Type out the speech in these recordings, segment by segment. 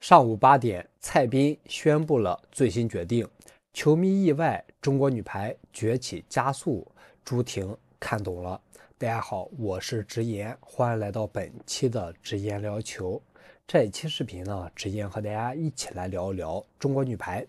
上午八点，蔡斌宣布了最新决定。球迷意外，中国女排崛起加速。朱婷看懂了。大家好，我是直言，欢迎来到本期的直言聊球。这一期视频呢，直言和大家一起来聊一聊中国女排，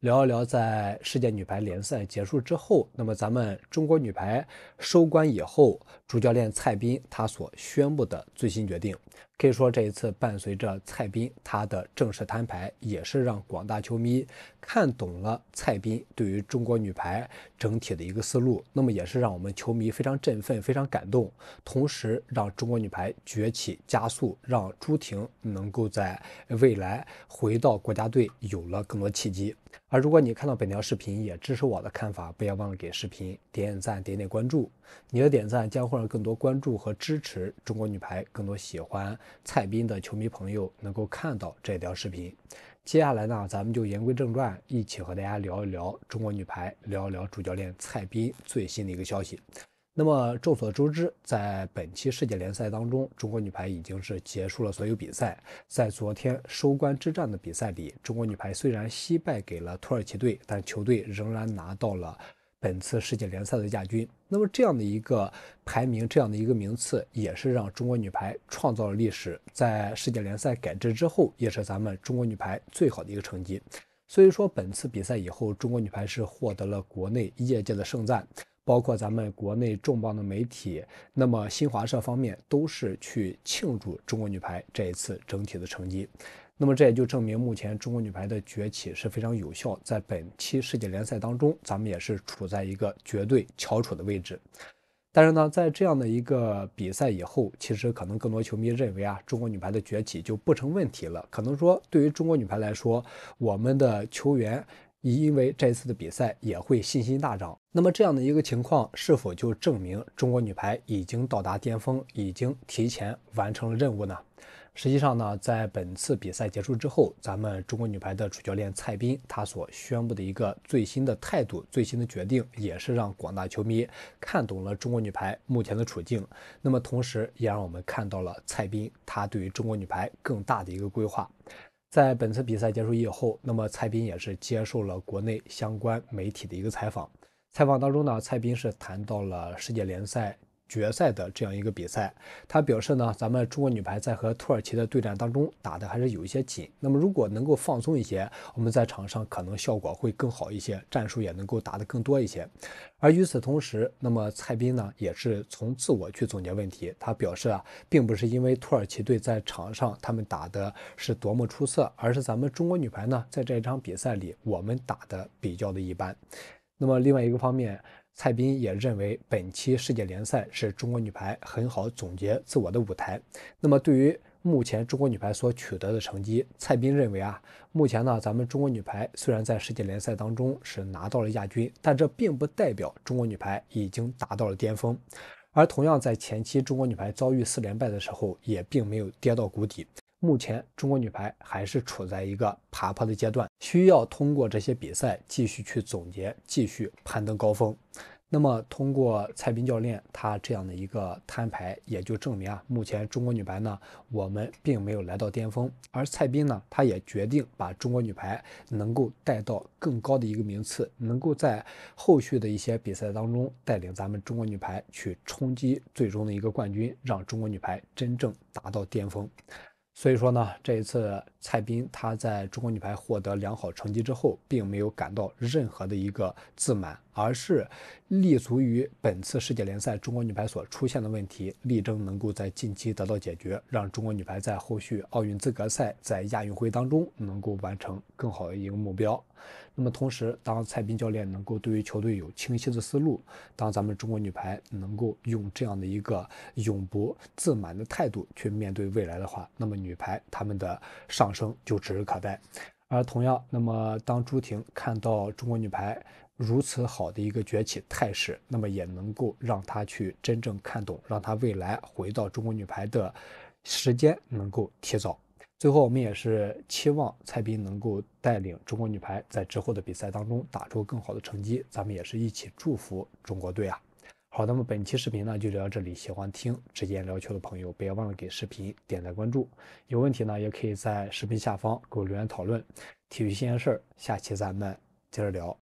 聊一聊在世界女排联赛结束之后，那么咱们中国女排收官以后，主教练蔡斌他所宣布的最新决定。可以说，这一次伴随着蔡斌他的正式摊牌，也是让广大球迷看懂了蔡斌对于中国女排整体的一个思路。那么，也是让我们球迷非常振奋、非常感动，同时让中国女排崛起加速，让朱婷能够在未来回到国家队有了更多契机。而如果你看到本条视频，也支持我的看法，不要忘了给视频点点赞、点点关注。你的点赞将会让更多关注和支持中国女排，更多喜欢。蔡斌的球迷朋友能够看到这条视频。接下来呢，咱们就言归正传，一起和大家聊一聊中国女排，聊一聊主教练蔡斌最新的一个消息。那么众所周知，在本期世界联赛当中，中国女排已经是结束了所有比赛。在昨天收官之战的比赛里，中国女排虽然惜败给了土耳其队，但球队仍然拿到了。本次世界联赛的亚军，那么这样的一个排名，这样的一个名次，也是让中国女排创造了历史，在世界联赛改制之后，也是咱们中国女排最好的一个成绩。所以说，本次比赛以后，中国女排是获得了国内业界的盛赞。包括咱们国内重磅的媒体，那么新华社方面都是去庆祝中国女排这一次整体的成绩。那么这也就证明目前中国女排的崛起是非常有效，在本期世界联赛当中，咱们也是处在一个绝对翘楚的位置。但是呢，在这样的一个比赛以后，其实可能更多球迷认为啊，中国女排的崛起就不成问题了。可能说对于中国女排来说，我们的球员。也因为这次的比赛也会信心大涨，那么这样的一个情况是否就证明中国女排已经到达巅峰，已经提前完成了任务呢？实际上呢，在本次比赛结束之后，咱们中国女排的主教练蔡斌他所宣布的一个最新的态度、最新的决定，也是让广大球迷看懂了中国女排目前的处境，那么同时也让我们看到了蔡斌他对于中国女排更大的一个规划。在本次比赛结束以后，那么蔡斌也是接受了国内相关媒体的一个采访。采访当中呢，蔡斌是谈到了世界联赛。决赛的这样一个比赛，他表示呢，咱们中国女排在和土耳其的对战当中打的还是有一些紧。那么如果能够放松一些，我们在场上可能效果会更好一些，战术也能够打得更多一些。而与此同时，那么蔡斌呢也是从自我去总结问题，他表示啊，并不是因为土耳其队在场上他们打的是多么出色，而是咱们中国女排呢在这一场比赛里我们打的比较的一般。那么另外一个方面。蔡斌也认为，本期世界联赛是中国女排很好总结自我的舞台。那么，对于目前中国女排所取得的成绩，蔡斌认为啊，目前呢，咱们中国女排虽然在世界联赛当中是拿到了亚军，但这并不代表中国女排已经达到了巅峰。而同样在前期，中国女排遭遇四连败的时候，也并没有跌到谷底。目前中国女排还是处在一个爬坡的阶段，需要通过这些比赛继续去总结，继续攀登高峰。那么通过蔡斌教练他这样的一个摊牌，也就证明啊，目前中国女排呢，我们并没有来到巅峰。而蔡斌呢，他也决定把中国女排能够带到更高的一个名次，能够在后续的一些比赛当中带领咱们中国女排去冲击最终的一个冠军，让中国女排真正达到巅峰。所以说呢，这一次蔡斌他在中国女排获得良好成绩之后，并没有感到任何的一个自满，而是立足于本次世界联赛中国女排所出现的问题，力争能够在近期得到解决，让中国女排在后续奥运资格赛、在亚运会当中能够完成更好的一个目标。那么同时，当蔡斌教练能够对于球队有清晰的思路，当咱们中国女排能够用这样的一个永不自满的态度去面对未来的话，那么。女排他们的上升就指日可待，而同样，那么当朱婷看到中国女排如此好的一个崛起态势，那么也能够让她去真正看懂，让她未来回到中国女排的时间能够提早。最后，我们也是期望蔡斌能够带领中国女排在之后的比赛当中打出更好的成绩，咱们也是一起祝福中国队啊。好，那么本期视频呢就聊到这里。喜欢听直接聊球的朋友，不要忘了给视频点赞关注。有问题呢，也可以在视频下方给我留言讨论。体育新鲜事儿，下期咱们接着聊。